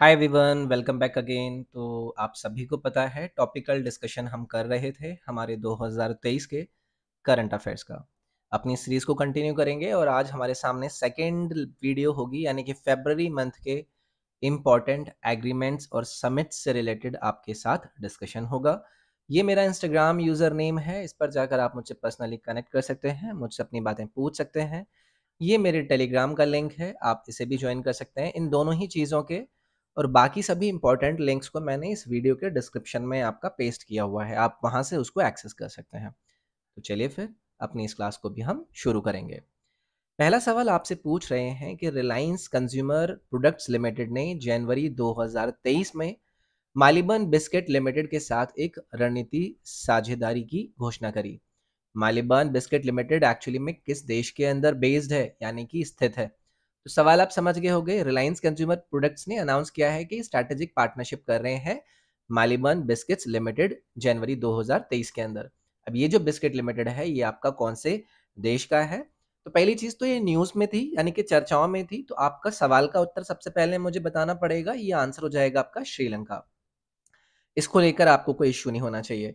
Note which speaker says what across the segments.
Speaker 1: हाय everyone welcome back again तो आप सभी को पता है टॉपिकल डिस्कशन हम कर रहे थे हमारे 2023 के करंट अफेयर्स का अपनी सीरीज को कंटिन्यू करेंगे और आज हमारे सामने सेकेंड वीडियो होगी यानी कि फेबररी मंथ के इम्पॉर्टेंट एग्रीमेंट्स और समिट से रिलेटेड आपके साथ डिस्कशन होगा ये मेरा इंस्टाग्राम यूज़र नेम है इस पर जाकर आप मुझसे पर्सनली कनेक्ट कर सकते हैं मुझसे अपनी बातें पूछ सकते हैं ये मेरे टेलीग्राम का लिंक है आप इसे भी ज्वाइन कर सकते हैं इन दोनों ही चीज़ों के और बाकी सभी इंपॉर्टेंट लिंक्स को मैंने इस वीडियो के डिस्क्रिप्शन में आपका पेस्ट किया हुआ है आप वहां से उसको एक्सेस कर सकते हैं तो चलिए फिर अपनी इस क्लास को भी हम शुरू करेंगे पहला सवाल आपसे पूछ रहे हैं कि रिलायंस कंज्यूमर प्रोडक्ट्स लिमिटेड ने जनवरी 2023 में मालिबन बिस्किट लिमिटेड के साथ एक रणनीति साझेदारी की घोषणा करी मालिबन बिस्किट लिमिटेड एक्चुअली में किस देश के अंदर बेस्ड है यानी कि स्थित है तो सवाल आप समझ गए हो गए रिलायंस कंज्यूमर प्रोडक्ट्स ने अनाउंस किया है कि स्ट्रेटेजिक पार्टनरशिप कर रहे हैं मालिबन बिस्किट्स लिमिटेड जनवरी 2023 के अंदर अब ये जो बिस्किट लिमिटेड है ये आपका कौन से देश का है तो पहली चीज तो ये न्यूज में थी यानी कि चर्चाओं में थी तो आपका सवाल का उत्तर सबसे पहले मुझे बताना पड़ेगा ये आंसर हो जाएगा आपका श्रीलंका इसको लेकर आपको कोई इश्यू नहीं होना चाहिए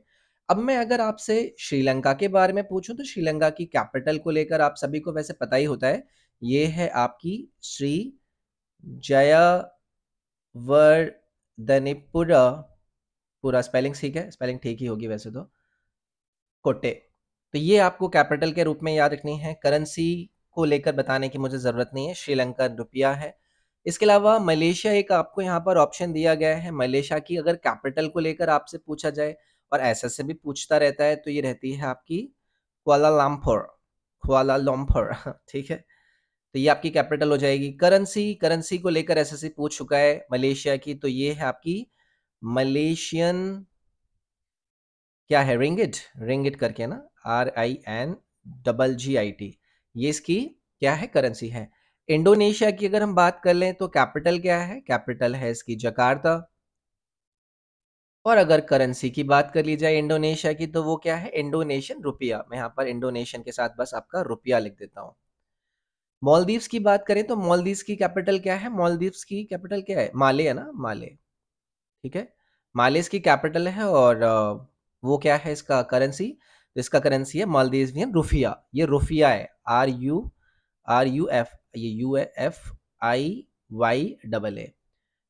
Speaker 1: अब मैं अगर आपसे श्रीलंका के बारे में पूछूं तो श्रीलंका की कैपिटल को लेकर आप सभी को वैसे पता ही होता है ये है आपकी श्री जयावर्धनेपुरा पूरा स्पेलिंग ठीक है स्पेलिंग ठीक ही होगी वैसे तो कोटे तो ये आपको कैपिटल के रूप में याद रखनी है करेंसी को लेकर बताने की मुझे ज़रूरत नहीं है श्रीलंका रुपया है इसके अलावा मलेशिया एक आपको यहाँ पर ऑप्शन दिया गया है मलेशिया की अगर कैपिटल को लेकर आपसे पूछा जाए और ऐसा से भी पूछता रहता है तो ये रहती है आपकी क्वाला क्वाला लॉम्फोर ठीक है तो ये आपकी कैपिटल हो जाएगी करेंसी करेंसी को लेकर से पूछ चुका है मलेशिया की तो ये है आपकी मलेशियन क्या है रिंगिट रिंगिट करके ना R I N double G I T ये इसकी क्या है करेंसी है इंडोनेशिया की अगर हम बात कर लें तो कैपिटल क्या है कैपिटल है इसकी जकार्ता और अगर करेंसी की बात कर ली जाए इंडोनेशिया की तो वो क्या है इंडोनेशियन रुपया मैं यहाँ पर इंडोनेशियन के साथ बस आपका रुपया लिख देता हूँ मॉलदीव्स की बात करें तो मॉलदीव्स की कैपिटल क्या है मॉलदीव्स की कैपिटल क्या है माले है ना माले ठीक है माले इसकी कैपिटल है और वो क्या है इसका करेंसी इसका करेंसी है मालदीव रुफिया ये रुफिया है R U R U F ये U F I Y double A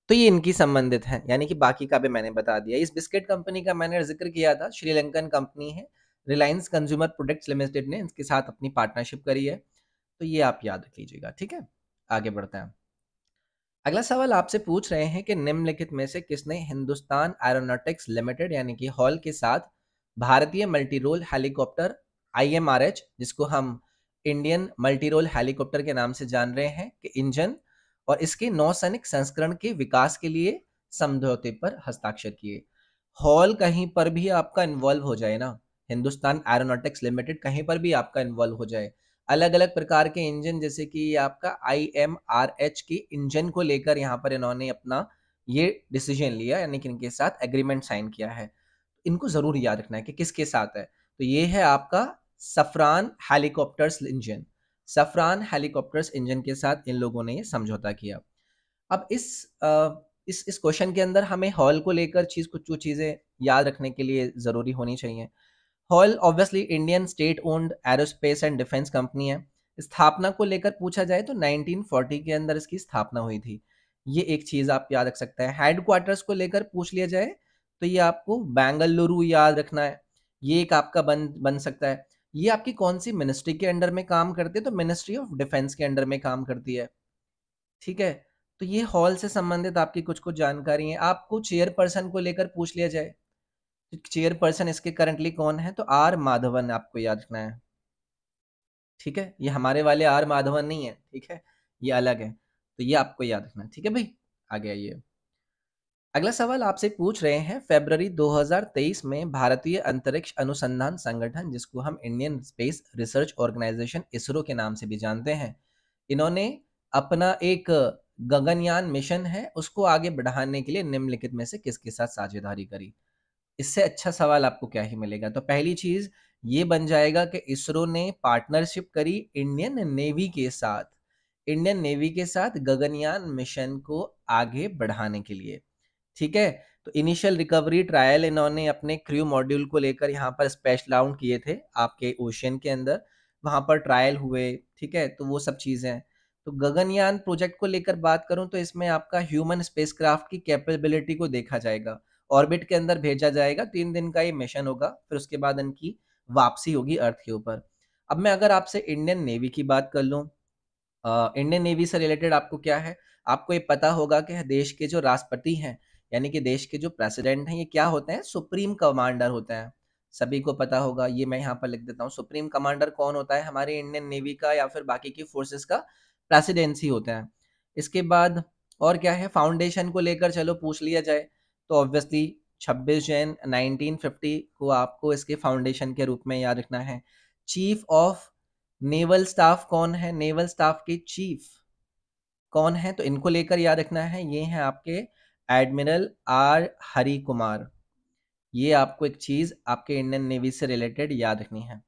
Speaker 1: तो ये इनकी संबंधित है यानी कि बाकी का भी मैंने बता दिया इस बिस्किट कंपनी का मैंने जिक्र किया था श्रीलंकन कंपनी है रिलायंस कंज्यूमर प्रोडक्ट्स लिमिटेड ने इसके साथ अपनी पार्टनरशिप करी है तो ये आप याद रख लीजिएगा ठीक है आगे बढ़ते हैं अगला सवाल आपसे पूछ रहे हैं कि निम्नलिखित में से किसने हिंदुस्तान एरोनॉटिक्स लिमिटेड यानी कि हॉल के साथ भारतीय आई एम हेलीकॉप्टर आईएमआरएच जिसको हम इंडियन मल्टीरोल हेलीकॉप्टर के नाम से जान रहे हैं कि इंजन और इसके नौसैनिक संस्करण के विकास के लिए समझौते पर हस्ताक्षर किए हॉल कहीं पर भी आपका इन्वॉल्व हो जाए ना हिंदुस्तान एरोनॉटिक्स लिमिटेड कहीं पर भी आपका इन्वॉल्व हो जाए अलग अलग प्रकार के इंजन जैसे कि आपका आई एम आर एच के इंजन को लेकर यहाँ पर इन्होंने अपना ये डिसीजन लिया यानी कि इनके साथ एग्रीमेंट साइन किया है इनको ज़रूर याद रखना है कि किसके साथ है तो ये है आपका Safran helicopters engine Safran helicopters engine के साथ इन लोगों ने ये समझौता किया अब इस आ, इस इस क्वेश्चन के अंदर हमें हॉल को लेकर चीज़ कुछ चीज़ें याद रखने के लिए ज़रूरी होनी चाहिए HAL obviously Indian state owned aerospace and defence company है स्थापना को लेकर पूछा जाए तो 1940 के अंदर इसकी स्थापना हुई थी ये एक चीज़ आप याद रख सकते हैं हेडक्वार्टर्स को लेकर पूछ लिया जाए तो ये आपको बेंगलुरु याद रखना है ये एक आपका बन बन सकता है ये आपकी कौन सी मिनिस्ट्री के अंडर में काम करती है तो मिनिस्ट्री ऑफ डिफेंस के अंडर में काम करती है ठीक है तो ये हॉल से संबंधित आपकी कुछ कुछ जानकारी है आपको चेयरपर्सन को लेकर पूछ लिया जाए चेयरपर्सन इसके करंटली कौन है तो आर माधवन आपको याद रखना है ठीक है ये हमारे वाले आर माधवन नहीं है ठीक है ये अलग है तो ये आपको याद रखना है ठीक है भाई आ गया ये अगला सवाल आपसे पूछ रहे हैं फेबररी 2023 में भारतीय अंतरिक्ष अनुसंधान संगठन जिसको हम Indian space research organisation ISRO के नाम से भी जानते हैं इन्होंने अपना एक गगनयान मिशन है उसको आगे बढ़ाने के लिए निम्नलिखित में से किसके साथ साझेदारी करी इससे अच्छा सवाल आपको क्या ही मिलेगा तो पहली चीज ये बन जाएगा कि इसरो ने पार्टनरशिप करी इंडियन नेवी के साथ इंडियन नेवी के साथ गगनयान मिशन को आगे बढ़ाने के लिए ठीक है तो इनिशियल रिकवरी ट्रायल इन्होंने अपने क्रू मॉड्यूल को लेकर यहाँ पर स्पेशल आउट किए थे आपके ओशियन के अंदर वहां पर ट्रायल हुए ठीक है तो वो सब चीज़ें हैं तो गगनयान प्रोजेक्ट को लेकर बात करूं तो इसमें आपका ह्यूमन स्पेसक्राफ्ट की कैपेबिलिटी को देखा जाएगा ऑर्बिट के अंदर भेजा जाएगा तीन दिन का ये मिशन होगा फिर उसके बाद इनकी वापसी होगी अर्थ के ऊपर अब मैं अगर आपसे इंडियन नेवी की बात कर लूँ इंडियन नेवी से रिलेटेड आपको क्या है आपको ये पता होगा कि देश के जो राष्ट्रपति हैं यानी कि देश के जो प्रेसिडेंट हैं ये क्या होते हैं सुप्रीम कमांडर होते हैं सभी को पता होगा ये मैं यहाँ पर लिख देता हूँ सुप्रीम कमांडर कौन होता है हमारे इंडियन नेवी का या फिर बाकी की फोर्सेस का प्रेसिडेंसी होते हैं इसके बाद और क्या है फाउंडेशन को लेकर चलो पूछ लिया जाए तो ऑब्वियसली 26 जैन 1950 को आपको इसके फाउंडेशन के रूप में याद रखना है चीफ ऑफ नेवल स्टाफ कौन है नेवल स्टाफ के चीफ कौन है तो इनको लेकर याद रखना है ये हैं आपके एडमिरल आर हरि कुमार ये आपको एक चीज़ आपके इंडियन नेवी से रिलेटेड याद रखनी है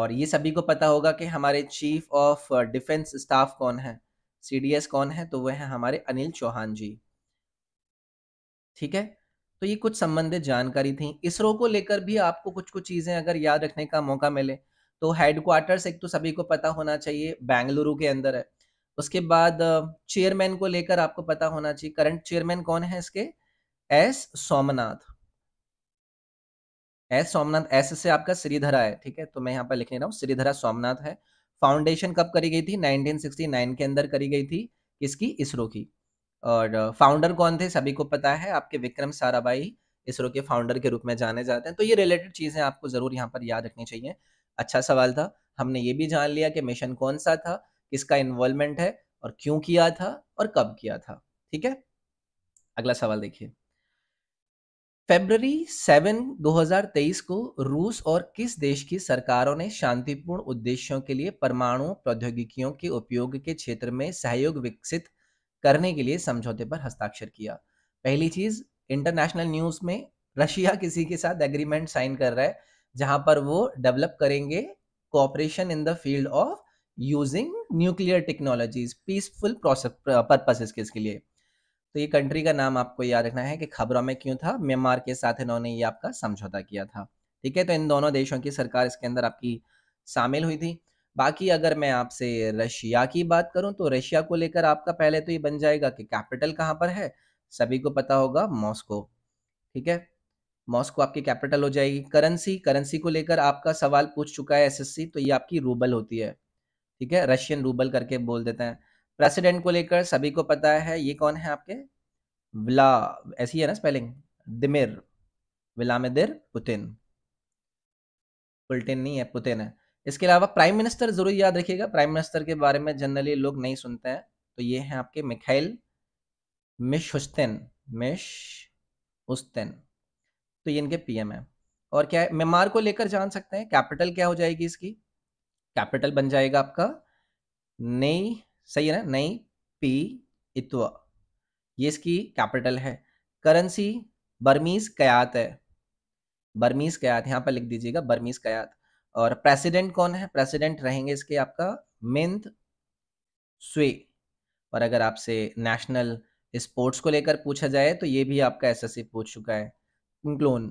Speaker 1: और ये सभी को पता होगा कि हमारे चीफ ऑफ डिफेंस स्टाफ कौन है सीडीएस कौन है तो वह है हमारे अनिल चौहान जी ठीक है तो ये कुछ संबंधित जानकारी थी इसरो को लेकर भी आपको कुछ कुछ चीज़ें अगर याद रखने का मौका मिले तो हेडक्वार्टर्स एक तो सभी को पता होना चाहिए बेंगलुरु के अंदर है उसके बाद चेयरमैन को लेकर आपको पता होना चाहिए करंट चेयरमैन कौन है इसके S Somanath S Somanath S से आपका श्रीधरा है ठीक है तो मैं यहाँ पर लिख रहा हूँ श्रीधरा सोमनाथ है फाउंडेशन कब करी गई थी 1969 के अंदर करी गई थी किसकी इसरो की और फाउंडर कौन थे सभी को पता है आपके विक्रम साराभाई इसरो के फाउंडर के रूप में जाने जाते हैं तो ये रिलेटेड चीज़ें आपको ज़रूर यहाँ पर याद रखनी चाहिए अच्छा सवाल था हमने ये भी जान लिया कि मिशन कौन सा था किसका इन्वॉल्वमेंट है और क्यों किया था और कब किया था ठीक है अगला सवाल देखिए फेबररी सेवन 2023 को रूस और किस देश की सरकारों ने शांतिपूर्ण उद्देश्यों के लिए परमाणु प्रौद्योगिकियों के उपयोग के क्षेत्र में सहयोग विकसित करने के लिए समझौते पर हस्ताक्षर किया पहली चीज इंटरनेशनल न्यूज में रशिया किसी के साथ एग्रीमेंट साइन कर रहा है जहां पर वो डेवलप करेंगे cooperation in the field of using nuclear technologies peaceful purposes के इसके लिए तो ये कंट्री का नाम आपको याद रखना है कि खबरों में क्यों था म्यांमार के साथ इन्होंने ये आपका समझौता किया था ठीक है तो इन दोनों देशों की सरकार इसके अंदर आपकी शामिल हुई थी बाकी अगर मैं आपसे रशिया की बात करूं तो रशिया को लेकर आपका पहले तो ये बन जाएगा कि कैपिटल कहाँ पर है सभी को पता होगा मॉस्को ठीक है मॉस्को आपकी कैपिटल हो जाएगी करेंसी करेंसी को लेकर आपका सवाल पूछ चुका है एसएससी तो ये आपकी रूबल होती है ठीक है रशियन रूबल करके बोल देते हैं प्रेसिडेंट को लेकर सभी को पता है ये कौन है आपके विला ऐसी है ना स्पेलिंग दिमिर विलामिदिर पुतिन पुलटिन नहीं है पुतिन है इसके अलावा प्राइम मिनिस्टर जरूर याद रखिएगा प्राइम मिनिस्टर के बारे में जनरली लोग नहीं सुनते हैं तो ये हैं आपके मिखाइल मिश हुस्तेन मिश हुस्तेन तो ये इनके पीएम है और क्या है म्यांमार को लेकर जान सकते हैं कैपिटल क्या हो जाएगी इसकी कैपिटल बन जाएगा आपका नई सही है ना नई पी इतवा ये इसकी कैपिटल है करेंसी बर्मीज कयात है बर्मीज कयात यहाँ पर लिख दीजिएगा बर्मीज कयात और प्रेसिडेंट कौन है प्रेसिडेंट रहेंगे इसके आपका मिंद स्वे और अगर आपसे नेशनल स्पोर्ट्स को लेकर पूछा जाए तो ये भी आपका एसएससी पूछ चुका है इंक्लोन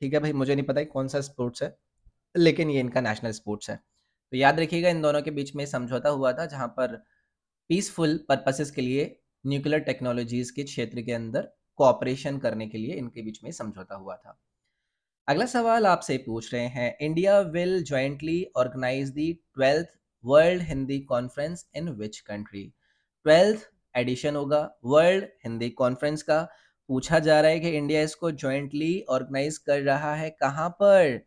Speaker 1: ठीक है भाई मुझे नहीं पता है कौन सा स्पोर्ट्स है लेकिन ये इनका नेशनल स्पोर्ट्स है तो याद रखिएगा इन दोनों के बीच में समझौता हुआ था जहाँ पर पीसफुल पर्पसेस के लिए न्यूक्लियर टेक्नोलॉजीज के क्षेत्र के अंदर कोऑपरेशन करने के लिए इनके बीच में समझौता हुआ था अगला सवाल आपसे पूछ रहे हैं India will jointly organise the twelfth world Hindi conference in which country twelfth edition होगा वर्ल्ड हिंदी कॉन्फ्रेंस का पूछा जा रहा है कि इंडिया इसको ज्वाइंटली ऑर्गेनाइज कर रहा है कहाँ पर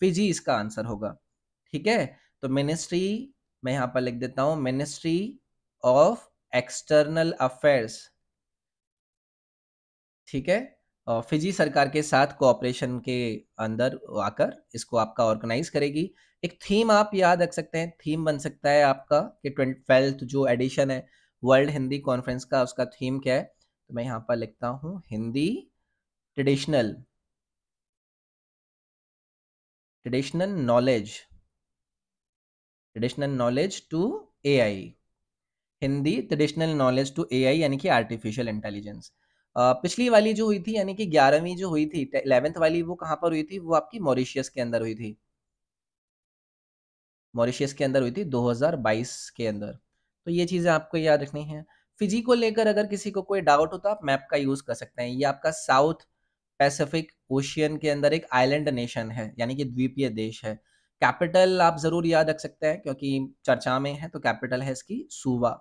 Speaker 1: फिजी इसका आंसर होगा ठीक है तो मिनिस्ट्री मैं यहाँ पर लिख देता हूँ मिनिस्ट्री ऑफ एक्सटर्नल अफेयर्स ठीक है फिजी सरकार के साथ कोऑपरेशन के अंदर आकर इसको आपका ऑर्गेनाइज करेगी एक थीम आप याद रख सकते हैं थीम बन सकता है आपका कि ट्वेल्थ जो एडिशन है वर्ल्ड हिंदी कॉन्फ्रेंस का उसका थीम क्या है तो मैं यहाँ पर लिखता हूँ Hindi traditional traditional knowledge traditional knowledge to AI Hindi traditional knowledge to AI यानी कि आर्टिफिशियल इंटेलिजेंस पिछली वाली जो हुई थी यानी कि ग्यारहवीं जो हुई थी इलेवेंथ वाली वो कहां पर हुई थी वो आपकी मॉरिशियस के अंदर हुई थी मॉरिशियस के अंदर हुई थी 2022 के अंदर तो ये चीज़ें आपको याद रखनी है फिजी को लेकर अगर किसी को कोई डाउट हो तो आप मैप का यूज़ कर सकते हैं ये आपका साउथ पैसिफिक ओशियन के अंदर एक आइलैंड नेशन है यानी कि द्वीपीय देश है कैपिटल आप ज़रूर याद रख सकते हैं क्योंकि चर्चा में है तो कैपिटल है इसकी सुवा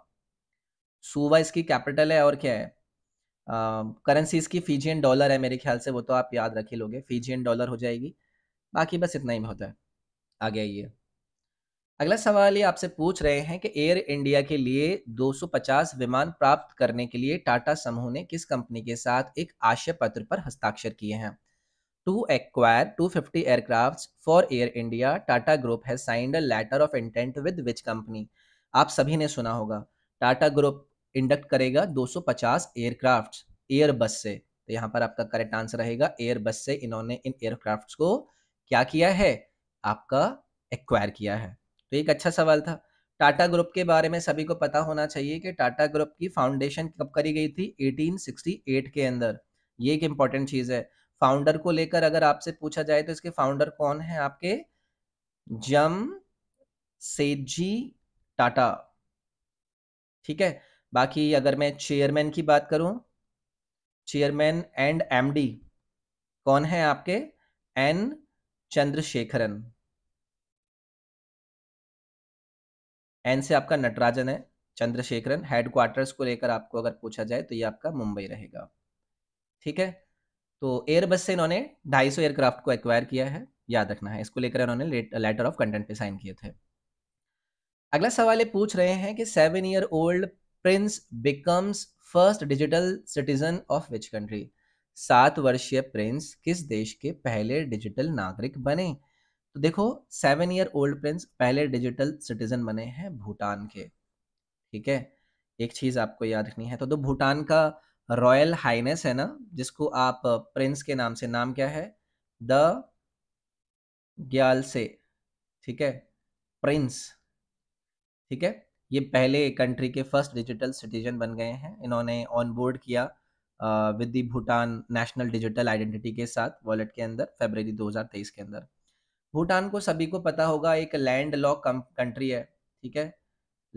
Speaker 1: सुवा इसकी कैपिटल है और क्या है करेंसीज की फीजियन डॉलर है मेरे ख्याल से वो तो आप याद रखे लोगे फीजियन डॉलर हो जाएगी बाकी बस इतना ही होता है आगे आइए अगला सवाल ये आपसे पूछ रहे हैं कि एयर इंडिया के लिए 250 विमान प्राप्त करने के लिए टाटा समूह ने किस कंपनी के साथ एक आशय पत्र पर हस्ताक्षर किए हैं to acquire 250 aircraft for Air India Tata group has signed a letter of intent with which company आप सभी ने सुना होगा टाटा ग्रुप इंडक्ट करेगा 250 एयरक्राफ्ट एयरबस से तो यहाँ पर आपका करेक्ट आंसर रहेगा एयरबस से इन्होंने इन एयरक्राफ्ट को क्या किया है आपका एक्वायर किया है तो एक अच्छा सवाल था टाटा ग्रुप के बारे में सभी को पता होना चाहिए कि टाटा ग्रुप की फाउंडेशन कब करी गई थी 1868 के अंदर ये एक इम्पॉर्टेंट चीज़ है फाउंडर को लेकर अगर आपसे पूछा जाए तो इसके फाउंडर कौन है आपके जम सेजी टाटा ठीक है बाकी अगर मैं चेयरमैन की बात करूं चेयरमैन एंड एमडी कौन है आपके एन चंद्रशेखरन एन से आपका नटराजन है चंद्रशेखरन हेडक्वार्टर्स को लेकर आपको अगर पूछा जाए तो ये आपका मुंबई रहेगा ठीक है तो एयरबस से इन्होंने 250 एयरक्राफ्ट को एक्वायर किया है याद रखना है इसको लेकर इन्होंने लेटर ऑफ कंटेंट पे साइन किए थे अगला सवाल ये पूछ रहे हैं कि seven year old prince becomes first digital citizen of which country सात वर्षीय प्रिंस किस देश के पहले डिजिटल नागरिक बने तो देखो सेवन ईयर ओल्ड प्रिंस पहले डिजिटल सिटीजन बने हैं भूटान के ठीक है एक चीज आपको याद रखनी है तो दो तो भूटान का रॉयल हाइनेस है ना जिसको आप प्रिंस के नाम से नाम क्या है द ग्याल से ठीक है प्रिंस ठीक है ये पहले कंट्री के फर्स्ट डिजिटल सिटीजन बन गए हैं इन्होंने ऑन बोर्ड किया with the Bhutan national digital identity के साथ वॉलेट के अंदर फेबररी 2023 के अंदर भूटान को सभी को पता होगा एक लैंड लॉक कंट्री है ठीक है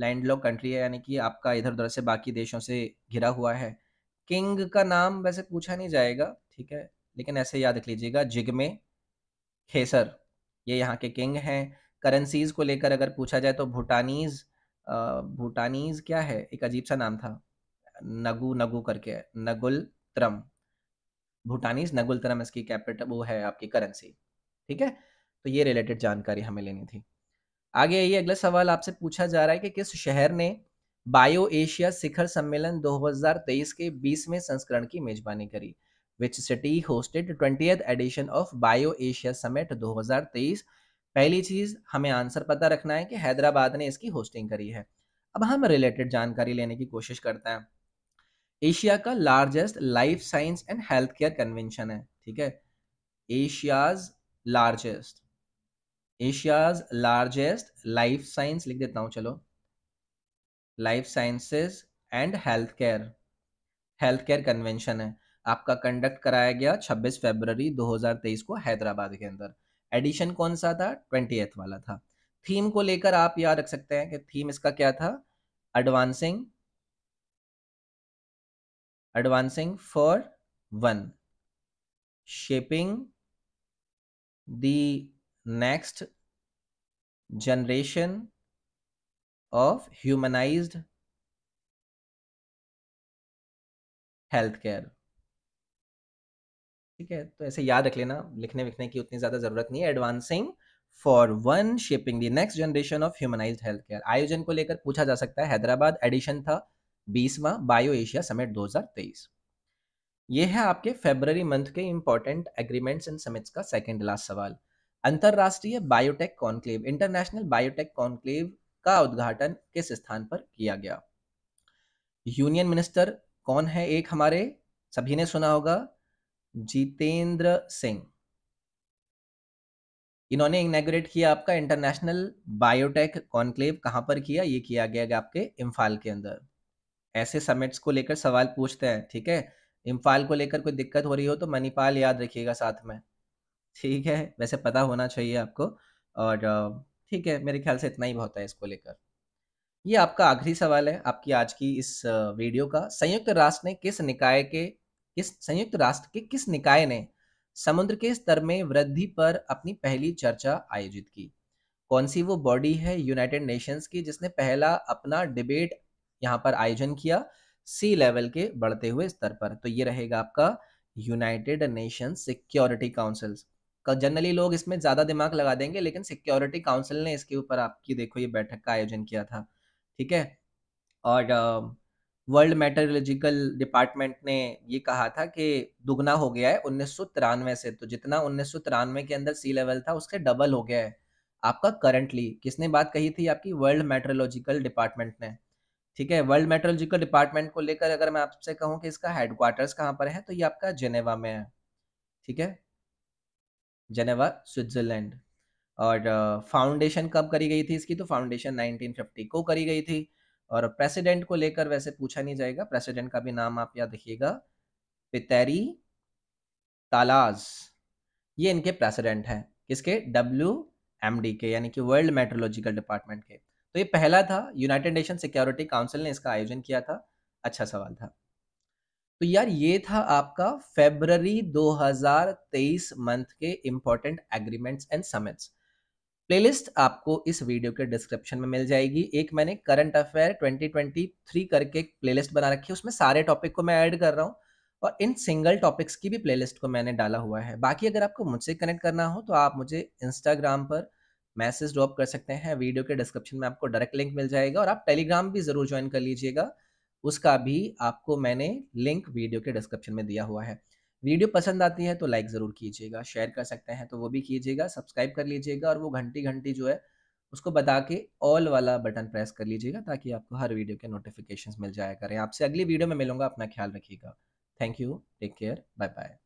Speaker 1: लैंड लॉक कंट्री है यानी कि आपका इधर उधर से बाकी देशों से घिरा हुआ है किंग का नाम वैसे पूछा नहीं जाएगा ठीक है लेकिन ऐसे याद रख लीजिएगा जिगमे खेसर ये यहाँ के किंग हैं करेंसीज को लेकर अगर पूछा जाए तो भूटानीज भूटानीज क्या है एक अजीब सा नाम था नगु नगु करके नगुल त्रम भूटानीज नगुल त्रम इसकी कैपिटल वो है आपकी करेंसी ठीक है तो ये रिलेटेड जानकारी हमें लेनी थी आगे आइए अगला सवाल आपसे पूछा जा रहा है कि किस शहर ने बायो एशिया शिखर सम्मेलन 2023 के 20वें संस्करण की मेजबानी करी which city hosted twenty edition of bio Asia summit दो पहली चीज हमें आंसर पता रखना है कि हैदराबाद ने इसकी होस्टिंग करी है अब हम रिलेटेड जानकारी लेने की कोशिश करते हैं एशिया का largest life science and health care convention है ठीक है Asia's largest Asia's largest life science लिख देता हूं चलो life sciences and health care health care convention है आपका कंडक्ट कराया गया 26 फरवरी 2023 को हैदराबाद के अंदर एडिशन कौन सा था ट्वेंटी वाला था थीम को लेकर आप याद रख सकते हैं कि थीम इसका क्या था advancing advancing for one shaping next generation of humanised health care ठीक है तो ऐसे याद रख लेना लिखने विखने की उतनी ज़्यादा ज़रूरत नहीं है advancing for one shaping the next generation of humanise health care आयोजन को लेकर पूछा जा सकता है हैदराबाद एडिशन था बीसवा बायो एशिया समिट 2023 ये है आपके फेबररी मंथ के इंपॉर्टेंट एग्रीमेंट्स एंड समिट्स का सेकेंड लास्ट सवाल अंतर्राष्ट्रीय biotech conclave international biotech conclave का उद्घाटन किस स्थान पर किया गया यूनियन मिनिस्टर कौन है एक हमारे सभी ने सुना होगा जितेंद्र सिंह इन्होंने इग्नेगोरेट किया आपका इंटरनेशनल बायोटेक कॉन्क्लेव कहां पर किया ये किया गया आपके इम्फाल के अंदर ऐसे समिट्स को लेकर सवाल पूछते हैं ठीक है इम्फाल को लेकर कोई दिक्कत हो रही हो तो मणिपाल याद रखिएगा साथ में ठीक है वैसे पता होना चाहिए आपको और ठीक है मेरे ख्याल से इतना ही बहुत है इसको लेकर ये आपका आखिरी सवाल है आपकी आज की इस वीडियो का संयुक्त राष्ट्र ने किस निकाय के किस संयुक्त राष्ट्र के किस निकाय ने समुद्र के स्तर में वृद्धि पर अपनी पहली चर्चा आयोजित की कौन सी वो बॉडी है यूनाइटेड नेशंस की जिसने पहला अपना डिबेट यहाँ पर आयोजन किया सी लेवल के बढ़ते हुए स्तर पर तो ये रहेगा आपका United Nation Security Council generally लोग इसमें ज़्यादा दिमाग लगा देंगे लेकिन सिक्योरिटी काउंसिल ने इसके ऊपर आपकी देखो ये बैठक का आयोजन किया था ठीक है और वर्ल्ड मेटरोलॉजिकल डिपार्टमेंट ने ये कहा था कि दुगना हो गया है उन्नीस से तो जितना उन्नीस के अंदर सी लेवल था उससे डबल हो गया है आपका करंटली किसने बात कही थी आपकी वर्ल्ड मेट्रोलॉजिकल डिपार्टमेंट ने ठीक है वर्ल्ड मेट्रोलॉजिकल डिपार्टमेंट को लेकर अगर मैं आपसे कहूं कि इसका हेडक्वार्टर्स कहां पर है तो ये आपका जेनेवा में है ठीक है जेनेवा स्विट्जरलैंड और फाउंडेशन uh, कब करी गई थी इसकी तो फाउंडेशन 1950 को करी गई थी और प्रेसिडेंट को लेकर वैसे पूछा नहीं जाएगा प्रेसिडेंट का भी नाम आप याद देखिएगा पितैरी तालाज ये इनके प्रेसिडेंट हैं किसके डब्ल्यू एम डी के यानी कि वर्ल्ड मेट्रोलॉजिकल डिपार्टमेंट के तो ये पहला था यूनाइटेड नेशन सिक्योरिटी काउंसिल ने इसका आयोजन किया था अच्छा सवाल था तो यार ये था आपका फेबररी 2023 मंथ के important agreements and summits playlist आपको इस वीडियो के डिस्क्रिप्शन में मिल जाएगी एक मैंने करंट अफेयर 2023 करके एक प्लेलिस्ट बना रखी है उसमें सारे टॉपिक को मैं ऐड कर रहा हूँ और इन सिंगल टॉपिक्स की भी प्लेलिस्ट को मैंने डाला हुआ है बाकी अगर आपको मुझसे कनेक्ट करना हो तो आप मुझे इंस्टाग्राम पर मैसेज ड्रॉप कर सकते हैं वीडियो के डिस्क्रिप्शन में आपको डायरेक्ट लिंक मिल जाएगा और आप टेलीग्राम भी ज़रूर ज्वाइन कर लीजिएगा उसका भी आपको मैंने लिंक वीडियो के डिस्क्रिप्शन में दिया हुआ है वीडियो पसंद आती है तो लाइक ज़रूर कीजिएगा शेयर कर सकते हैं तो वो भी कीजिएगा सब्सक्राइब कर लीजिएगा और वो घंटी घंटी जो है उसको बता के ऑल वाला बटन प्रेस कर लीजिएगा ताकि आपको हर वीडियो के नोटिफिकेशन मिल जाया करें आपसे अगली वीडियो में मिलूंगा अपना ख्याल रखिएगा thank you take care bye bye